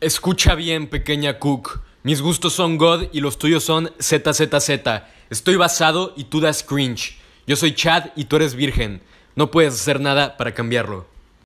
Escucha bien, pequeña Cook. Mis gustos son God y los tuyos son ZZZ. Estoy basado y tú das cringe. Yo soy Chad y tú eres virgen. No puedes hacer nada para cambiarlo.